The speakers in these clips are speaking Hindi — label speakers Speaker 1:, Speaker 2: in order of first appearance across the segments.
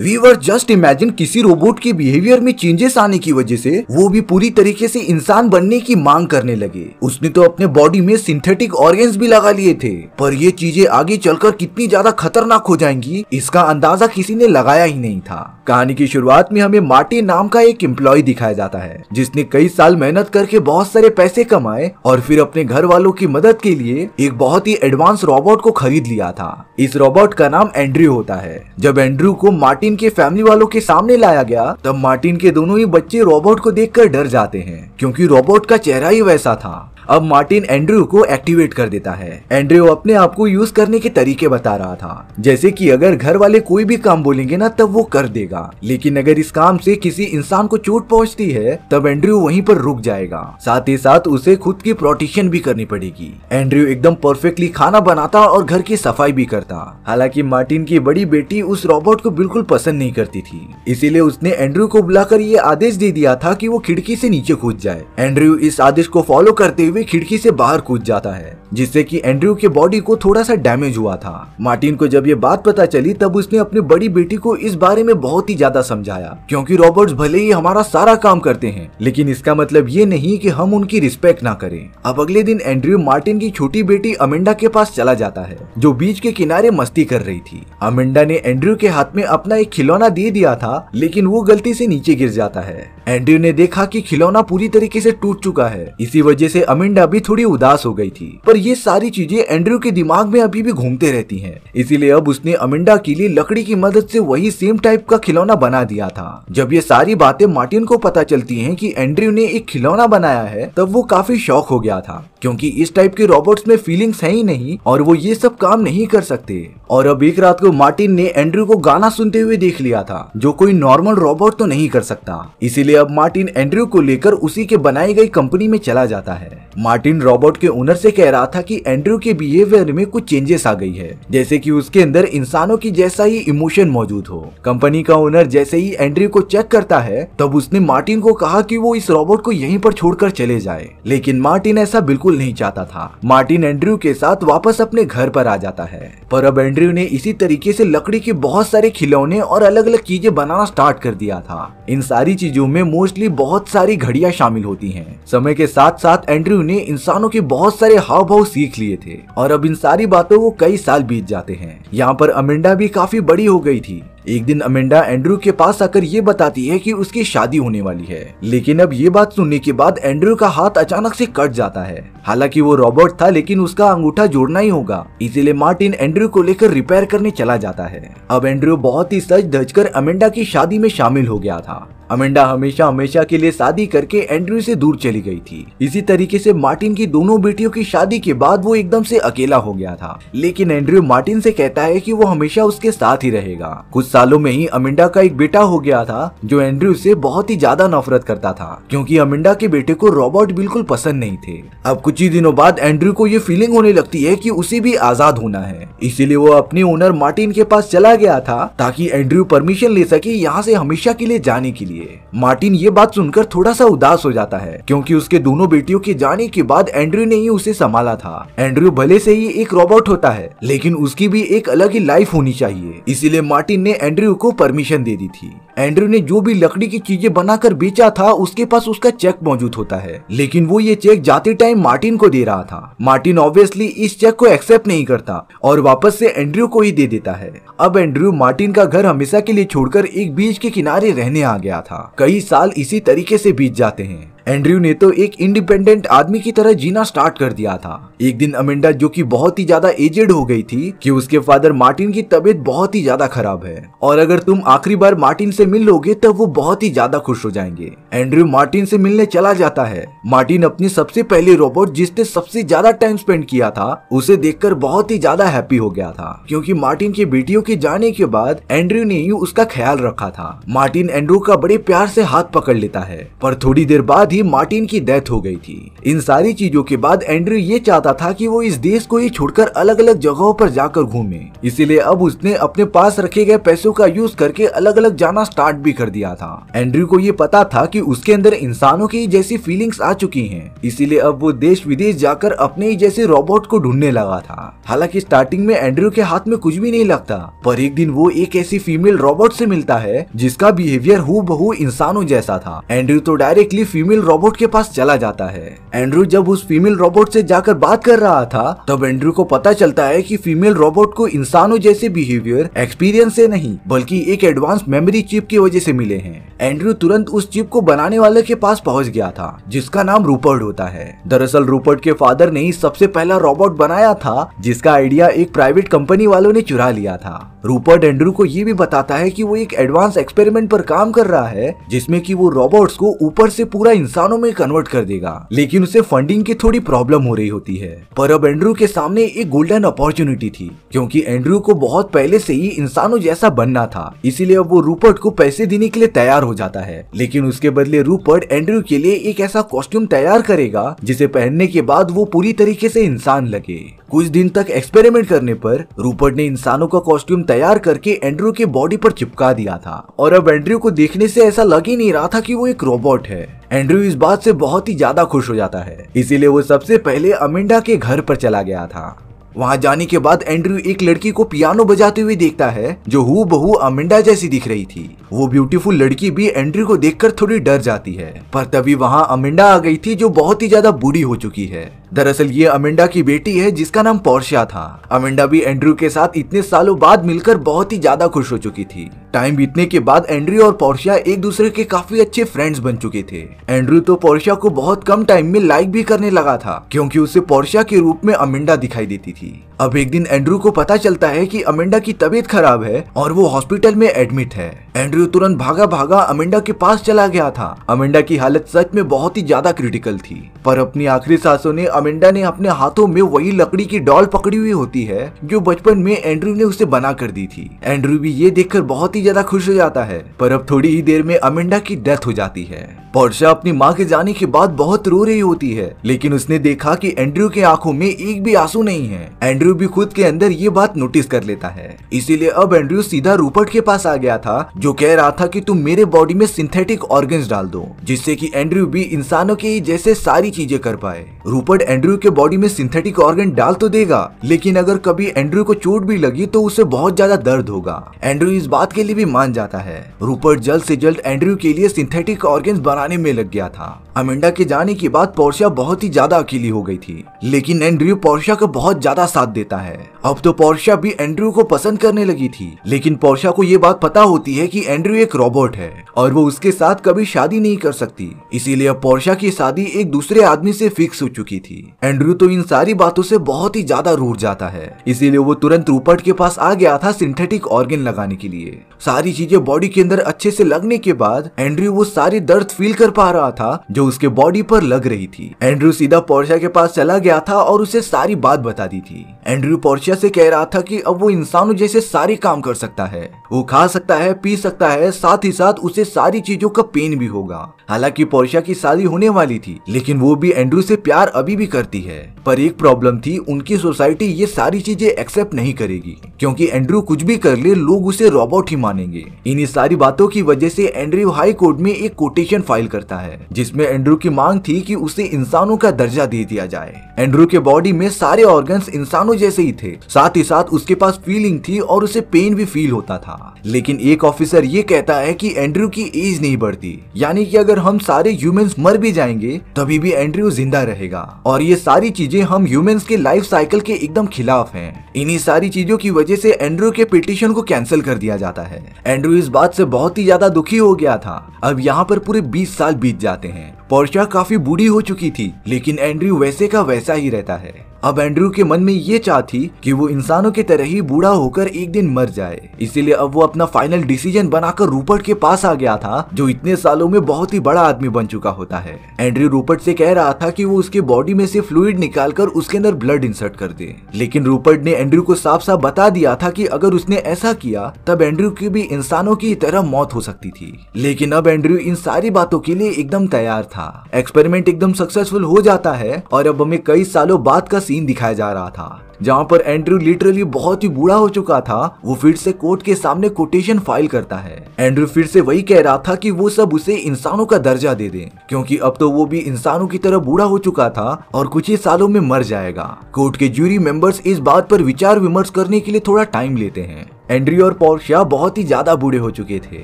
Speaker 1: वीवर जस्ट इमेजिन किसी रोबोट के बिहेवियर में चेंजेस आने की वजह से वो भी पूरी तरीके से इंसान बनने की मांग करने लगे उसने तो अपने बॉडी में सिंथेटिक ऑर्गेन्स भी लगा लिए थे पर ये चीजें आगे चलकर कितनी ज्यादा खतरनाक हो जाएंगी इसका अंदाजा किसी ने लगाया ही नहीं था कहानी की शुरुआत में हमें मार्टिन नाम का एक एम्प्लॉय दिखाया जाता है जिसने कई साल मेहनत करके बहुत सारे पैसे कमाए और फिर अपने घर वालों की मदद के लिए एक बहुत ही एडवांस रोबोट को खरीद लिया था इस रोबोट का नाम एंड्रयू होता है जब एंड्रयू को मार्टिन के फैमिली वालों के सामने लाया गया तब मार्टिन के दोनों ही बच्चे रोबोट को देख डर जाते हैं क्यूँकी रोबोट का चेहरा ही वैसा था अब मार्टिन एंड्रयू को एक्टिवेट कर देता है एंड्रयू अपने आप को यूज करने के तरीके बता रहा था जैसे कि अगर घर वाले कोई भी काम बोलेंगे ना तब वो कर देगा लेकिन अगर इस काम से किसी इंसान को चोट पहुंचती है तब एंड्रयू वहीं पर रुक जाएगा साथ ही साथ उसे खुद की प्रोटेक्शन भी करनी पड़ेगी एंड्रयू एकदम परफेक्टली खाना बनाता और घर की सफाई भी करता हालांकि मार्टिन की बड़ी बेटी उस रोबोट को बिल्कुल पसंद नहीं करती थी इसीलिए उसने एंड्रयू को बुलाकर ये आदेश दे दिया था कि वो खिड़की से नीचे कूद जाए एंड्रयू इस आदेश को फॉलो करते हुए में खिड़की से बाहर कूद जाता है जिससे कि एंड्रयू के बॉडी को थोड़ा सा डैमेज हुआ था मार्टिन को जब ये बात पता चली तब उसने अपनी बड़ी बेटी को इस बारे में बहुत ही ज्यादा समझाया क्योंकि रॉबर्ट्स भले ही हमारा सारा काम करते हैं लेकिन इसका मतलब ये नहीं कि हम उनकी रिस्पेक्ट ना करें अब अगले दिन एंड्रयू मार्टिन की छोटी बेटी अमेंडा के पास चला जाता है जो बीच के किनारे मस्ती कर रही थी अमेंडा ने एंड्रयू के हाथ में अपना एक खिलौना दे दिया था लेकिन वो गलती से नीचे गिर जाता है एंड्रयू ने देखा कि खिलौना पूरी तरीके से टूट चुका है इसी वजह से अमेंडा भी थोड़ी उदास हो गई थी पर ये सारी चीजें एंड्रयू के दिमाग में अभी भी घूमते रहती है इसीलिए अब उसने अमिंडा के लिए लकड़ी की मदद से वही सेम टाइप का खिलौना बना दिया था जब ये सारी बातें मार्टिन को पता चलती है की एंड्रयू ने एक खिलौना बनाया है तब वो काफी शौक हो गया था क्योंकि इस टाइप के रोबोट्स में फीलिंग्स है ही नहीं और वो ये सब काम नहीं कर सकते और अब एक रात को मार्टिन ने एंड्रयू को गाना सुनते हुए देख लिया था जो कोई नॉर्मल रोबोट तो नहीं कर सकता इसीलिए अब मार्टिन एंड्रयू को लेकर उसी के बनाई गई कंपनी में चला जाता है मार्टिन रोबोट के ओनर से कह रहा था कि एंड्रू के बिहेवियर में कुछ चेंजेस आ गई है जैसे कि उसके अंदर इंसानों की जैसा ही इमोशन मौजूद हो कंपनी का ओनर जैसे ही एंड्रू को चेक करता है तब उसने मार्टिन को कहा कि वो इस रोबोट को यहीं पर छोड़कर चले जाए लेकिन मार्टिन ऐसा बिल्कुल नहीं चाहता था मार्टिन एंड्रू के साथ वापस अपने घर पर आ जाता है पर अब एंड्रू ने इसी तरीके से लकड़ी के बहुत सारे खिलौने और अलग अलग चीजें बनाना स्टार्ट कर दिया था इन सारी चीजों में मोस्टली बहुत सारी घड़ियां शामिल होती हैं समय के साथ साथ एंड्रू ने इंसानों के बहुत सारे हाव भाव वो सीख लिए थे और अब इन सारी बातों को कई साल बीत जाते हैं यहाँ पर अमेंडा भी काफी बड़ी हो गई थी एक दिन अमेंडा एंड्रू के पास आकर ये बताती है कि उसकी शादी होने वाली है लेकिन अब ये बात सुनने के बाद एंड्रू का हाथ अचानक से कट जाता है हालांकि वो रॉबर्ट था लेकिन उसका अंगूठा जोड़ना ही होगा इसीलिए मार्टिन एंड्रू को लेकर रिपेयर करने चला जाता है अब एंड्रू बहुत ही सच धज अमेंडा की शादी में शामिल हो गया था अमेंडा हमेशा हमेशा के लिए शादी करके एंड्रयू से दूर चली गई थी इसी तरीके से मार्टिन की दोनों बेटियों की शादी के बाद वो एकदम से अकेला हो गया था लेकिन एंड्रयू मार्टिन से कहता है कि वो हमेशा उसके साथ ही रहेगा कुछ सालों में ही अमेंडा का एक बेटा हो गया था जो एंड्रयू से बहुत ही ज्यादा नफरत करता था क्योंकि अमेंडा के बेटे को रॉबर्ट बिल्कुल पसंद नहीं थे अब कुछ ही दिनों बाद एंड्रयू को ये फीलिंग होने लगती है की उसे भी आजाद होना है इसीलिए वो अपने ओनर मार्टिन के पास चला गया था ताकि एंड्रयू परमिशन ले सके यहाँ से हमेशा के लिए जाने के लिए लिए मार्टिन ये बात सुनकर थोड़ा सा उदास हो जाता है क्योंकि उसके दोनों बेटियों के जाने के बाद एंड्रयू ने ही उसे संभाला था एंड्रू भले से ही एक रोबोट होता है लेकिन उसकी भी एक अलग ही लाइफ होनी चाहिए इसीलिए मार्टिन ने एंड्रू को परमिशन दे दी थी एंड्रू ने जो भी लकड़ी की चीजें बनाकर बेचा था उसके पास उसका चेक मौजूद होता है लेकिन वो ये चेक जाते टाइम मार्टिन को दे रहा था मार्टिन ऑब्वियसली इस चेक को एक्सेप्ट नहीं करता और वापस से एंड्रू को ही दे देता है अब एंड्रयू मार्टिन का घर हमेशा के लिए छोड़कर एक बीच के किनारे रहने आ गया था कई साल इसी तरीके से बीत जाते हैं एंड्रयू ने तो एक इंडिपेंडेंट आदमी की तरह जीना स्टार्ट कर दिया था एक दिन अमेंडा जो कि बहुत ही ज्यादा एजेड हो गई थी कि उसके फादर मार्टिन की तबीयत बहुत ही ज्यादा खराब है और अगर तुम आखिरी बार मार्टिन से मिल लोगे तब तो वो बहुत ही ज्यादा खुश हो जाएंगे एंड्रयू मार्टिन से मिलने चला जाता है मार्टिन अपनी सबसे पहले रोबोट जिसने सबसे ज्यादा टाइम स्पेंड किया था उसे देखकर बहुत ही ज्यादा हैप्पी हो गया था क्योंकि मार्टिन की बेटियों के जाने के बाद एंड्रयू ने ही उसका ख्याल रखा था मार्टिन एंड्रू का बड़े प्यार से हाथ पकड़ लेता है पर थोड़ी देर बाद ही ही मार्टिन की डेथ हो गई थी इन सारी चीजों के बाद एंड्रयू ये चाहता था कि वो इस देश को ही छोड़कर अलग अलग जगहों पर जाकर घूमे इसीलिए अब उसने अपने पास रखे गए पैसों का यूज करके अलग अलग जाना स्टार्ट भी कर दिया था एंड्रयू को ये पता था की उसके अंदर इंसानों की जैसी फीलिंग्स आ चुकी है इसीलिए अब वो देश विदेश जाकर अपने ही जैसे रोबोट को ढूंढने लगा था हालांकि स्टार्टिंग में एंड्रयू के हाथ में कुछ भी नहीं लगता पर एक दिन वो एक ऐसी फीमेल रोबोट से मिलता है जिसका बिहेवियर हु बहु इंसानों जैसा था एंड्रयू तो डायरेक्टली फीमेल रोबोट के पास चला जाता है एंड्रू जब उस फीमेल रोबोट से जाकर बात कर रहा था तब एंड्रू को पता चलता है कि फीमेल रोबोट को इंसानों जैसे बिहेवियर एक्सपीरियंस से नहीं बल्कि एक एडवांस मेमोरी चिप की वजह से मिले हैं एंड्रू तुरंत उस चिप को बनाने वाले के पास पहुंच गया था जिसका नाम रूपर्ट होता है दरअसल रूपर्ट के फादर ने ही सबसे पहला रोबोट बनाया था जिसका आइडिया एक प्राइवेट कंपनी वालों ने चुरा लिया था रूपर्ट एंड्रू को ये भी बताता है कि वो एक एडवांस एक्सपेरिमेंट पर काम कर रहा है जिसमें कि वो रोबोट्स को ऊपर से पूरा इंसान इंसानों में कन्वर्ट कर देगा लेकिन उसे फंडिंग की थोड़ी प्रॉब्लम हो रही होती है पर अब एंड्रू के सामने एक गोल्डन अपॉर्चुनिटी थी क्योंकि एंड्रू को बहुत पहले से ही इंसानों जैसा बनना था इसीलिए अब वो रूपर्ट को पैसे देने के लिए तैयार हो जाता है लेकिन उसके बदले रूपर्ट एंड्रू के लिए एक ऐसा कॉस्ट्यूम तैयार करेगा जिसे पहनने के बाद वो पूरी तरीके से इंसान लगे कुछ दिन तक एक्सपेरिमेंट करने पर रूपर्ट ने इंसानों का कॉस्ट्यूम तैयार करके एंड्रू के बॉडी पर चिपका दिया था और अब एंड्रू को देखने से ऐसा लग ही नहीं रहा था कि वो एक रोबोट है एंड्रू इस बात से बहुत ही ज्यादा खुश हो जाता है इसीलिए वो सबसे पहले अमिंडा के घर पर चला गया था वहाँ जाने के बाद एंड्रू एक लड़की को पियानो बजाते हुए देखता है जो हु बहु अमिंडा जैसी दिख रही थी वो ब्यूटीफुल लड़की भी एंड्रू को देखकर थोड़ी डर जाती है पर तभी वहाँ अमिंडा आ गई थी जो बहुत ही ज्यादा बुरी हो चुकी है दरअसल ये अमिंडा की बेटी है जिसका नाम पोर्शिया था अमिंडा भी एंड्रू के साथ इतने सालों बाद मिलकर बहुत ही ज्यादा खुश हो चुकी थी टाइम बीतने के बाद एंड्रयू और पोर्शिया एक दूसरे के काफी अच्छे फ्रेंड्स बन चुके थे एंड्रू तो पोर्शिया को बहुत कम टाइम में लाइक भी करने लगा था क्योंकि उसे पोर्शिया के रूप में अमिंडा दिखाई देती थी अब एक दिन एंड्रू को पता चलता है कि अमेंडा की तबीयत खराब है और वो हॉस्पिटल में एडमिट है एंड्रू तुरंत भागा भागा अमेंडा के पास चला गया था अमेंडा की हालत सच में बहुत ही ज्यादा क्रिटिकल थी पर अपनी आखिरी सासों ने अमेंडा ने अपने हाथों में वही लकड़ी की डॉल पकड़ी हुई होती है जो बचपन में एंड्रू ने उसे बना कर दी थी एंड्रू भी ये देखकर बहुत ही ज्यादा खुश हो जाता है पर अब थोड़ी ही देर में अमेंडा की डेथ हो जाती है पोर्शा अपनी माँ के जाने के बाद बहुत रो रही होती है लेकिन उसने देखा की एंड्रू के आंखों में एक भी आंसू नहीं है एंड्रू एंड्रयू भी खुद के अंदर ये बात नोटिस कर लेता है इसीलिए अब एंड्रयू सीधा रूपर्ट के पास आ गया था जो कह रहा था कि तुम मेरे बॉडी में सिंथेटिक ऑर्गन्स डाल दो जिससे कि एंड्रयू भी इंसानों के ही जैसे सारी चीजें कर पाए रूपर्ट एंड्रयू के बॉडी में सिंथेटिक ऑर्गन डाल तो देगा लेकिन अगर कभी एंड्रयू को चोट भी लगी तो उसे बहुत ज्यादा दर्द होगा एंड्रयू इस बात के लिए भी मान जाता है रूपर्ट जल्द से जल्द एंड्रयू के लिए सिंथेटिक ऑर्गन बनाने में लग गया था अमेंडा के जाने के बाद पोर्शिया बहुत ही ज्यादा अकेली हो गई थी लेकिन एंड्रयू पोर्शिया का बहुत ज्यादा साथ देता है अब तो पोर्शिया भी एंड्रयू को पसंद करने लगी थी लेकिन पोर्शिया को ये बात पता होती है कि एंड्रयू एक रोबोट है और वो उसके साथ कभी शादी नहीं कर सकती इसीलिए अब पोर्शिया की शादी एक दूसरे आदमी से फिक्स हो चुकी थी एंड्रयू तो इन सारी बातों से बहुत ही ज्यादा रूट जाता है इसीलिए वो तुरंत रूपर्ट के पास आ गया था सिंथेटिक ऑर्गेन लगाने के लिए सारी चीजें बॉडी के अंदर अच्छे से लगने के बाद एंड्रयू वो सारी दर्द फील कर पा रहा था जो उसके बॉडी पर लग रही थी एंड्रू सीधा पोर्शिया के पास चला गया था और उसे सारी बात बता दी थी एंड्रू पोर्शिया से कह रहा था कि अब वो इंसानों जैसे सारे काम कर सकता है वो खा सकता है पी सकता है साथ ही साथ उसे सारी चीजों का पेन भी होगा हालांकि पोर्शिया की शादी होने वाली थी लेकिन वो भी एंड्रू से प्यार अभी भी करती है पर एक प्रॉब्लम थी उनकी सोसाइटी ये सारी चीजें एक्सेप्ट नहीं करेगी क्योंकि एंड्रू कुछ भी कर ले लोग उसे रोबोट ही मानेंगे इन्हीं सारी बातों की वजह से एंड्रू हाई कोर्ट में एक कोटेशन फाइल करता है जिसमें एंड्रू की मांग थी कि उसे इंसानों का दर्जा दे दिया जाए एंड्रू के बॉडी में सारे ऑर्गन्स इंसानों जैसे ही थे साथ ही साथ उसके पास फीलिंग थी और उसे पेन भी फील होता था लेकिन एक ऑफिसर ये कहता है कि एंड्रू की एज नहीं बढ़ती यानी कि अगर हम सारे ह्यूमंस मर भी जाएंगे तभी भी एंड्रू जिंदा रहेगा और ये सारी चीजें हम ह्यूमंस के लाइफ साइकिल के एकदम खिलाफ हैं इन्हीं सारी चीजों की वजह से एंड्रू के पिटिशन को कैंसिल कर दिया जाता है एंड्रू इस बात से बहुत ही ज्यादा दुखी हो गया था अब यहाँ पर पूरे बीस साल बीत जाते हैं पोर्शा काफी बूढ़ी हो चुकी थी लेकिन एंड्रयू वैसे का वैसा ही रहता है अब एंड्रयू के मन में ये चाह थी कि वो इंसानों की तरह ही बूढ़ा होकर एक दिन मर जाए इसीलिए अब वो अपना फाइनल डिसीजन बनाकर रूपर्ट के पास आ गया था जो इतने सालों में बहुत ही बड़ा आदमी बन चुका होता है एंड्रयू रूपर्ट से कह रहा था कि वो उसके बॉडी में से फ्लूड निकाल कर उसके अंदर ब्लड इंसर्ट कर दे लेकिन रूपर्ट ने एंड्रू को साफ साफ बता दिया था की अगर उसने ऐसा किया तब एंड्रू की भी इंसानों की तरह मौत हो सकती थी लेकिन अब एंड्रयू इन सारी बातों के लिए एकदम तैयार था एक्सपेरिमेंट एकदम सक्सेसफुल हो जाता है और अब हमें कई सालों बाद का सीन दिखाया जा रहा था जहाँ पर एंड्रू लिटरली बहुत ही बूढ़ा हो चुका था वो फिर से कोर्ट के सामने कोटेशन फाइल करता है एंड्रू फिर से वही कह रहा था कि वो सब उसे इंसानों का दर्जा दे दें क्योंकि अब तो वो भी इंसानों की तरह बूढ़ा हो चुका था और कुछ ही सालों में मर जाएगा कोर्ट के जूरी मेंबर्स इस बात पर विचार विमर्श करने के लिए थोड़ा टाइम लेते हैं एंड्री और पोर्शिया बहुत ही ज्यादा बूढ़े हो चुके थे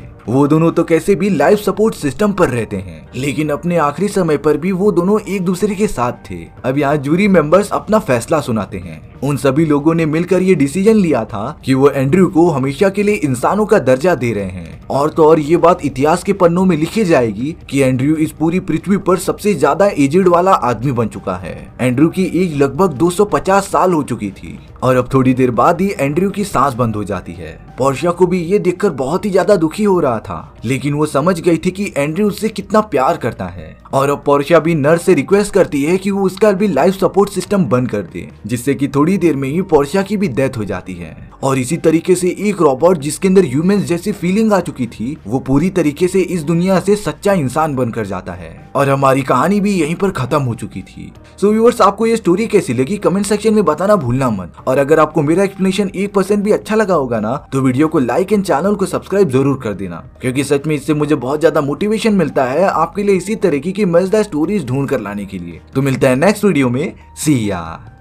Speaker 1: वो दोनों तो कैसे भी लाइफ सपोर्ट सिस्टम पर रहते हैं लेकिन अपने आखिरी समय पर भी वो दोनों एक दूसरे के साथ थे अब यहाँ जूरी मेंबर्स अपना फैसला सुनाते हैं उन सभी लोगों ने मिलकर ये डिसीजन लिया था कि वो एंड्रयू को हमेशा के लिए इंसानों का दर्जा दे रहे हैं और तो और ये बात इतिहास के पन्नों में लिखी जाएगी कि एंड्रयू इस पूरी पृथ्वी पर सबसे ज्यादा एजेड वाला आदमी बन चुका है एंड्रयू की एज लगभग 250 साल हो चुकी थी और अब थोड़ी देर बाद ही एंड्रयू की सांस बंद हो जाती है पोर्शिया को भी ये देखकर बहुत ही ज्यादा दुखी हो रहा था लेकिन वो समझ गई थी कि एंड्रयू उससे कितना प्यार करता है और अब पोर्शिया भी नर्स से रिक्वेस्ट करती है कि वो उसका भी लाइफ सपोर्ट सिस्टम बंद कर दे जिससे कि थोड़ी देर में ही पोर्शिया की भी डेथ हो जाती है और इसी तरीके से एक रोबोट जिसके अंदर ह्यूमन जैसी फीलिंग आ चुकी थी वो पूरी तरीके से इस दुनिया से सच्चा इंसान बनकर जाता है और हमारी कहानी भी यहीं पर खत्म हो चुकी थी सो so व्यूअर्स आपको ये स्टोरी कैसी लगी कमेंट सेक्शन में बताना भूलना मत और अगर आपको मेरा एक्सप्लेनेशन एक परसेंट भी अच्छा लगा होगा ना तो वीडियो को लाइक एंड चैनल को सब्सक्राइब जरूर कर देना क्योंकि सच में इससे मुझे बहुत ज्यादा मोटिवेशन मिलता है आपके लिए इसी तरीके की मजेदार स्टोरीज ढूंढ कर लाने के लिए तो मिलता है नेक्स्ट वीडियो में सिया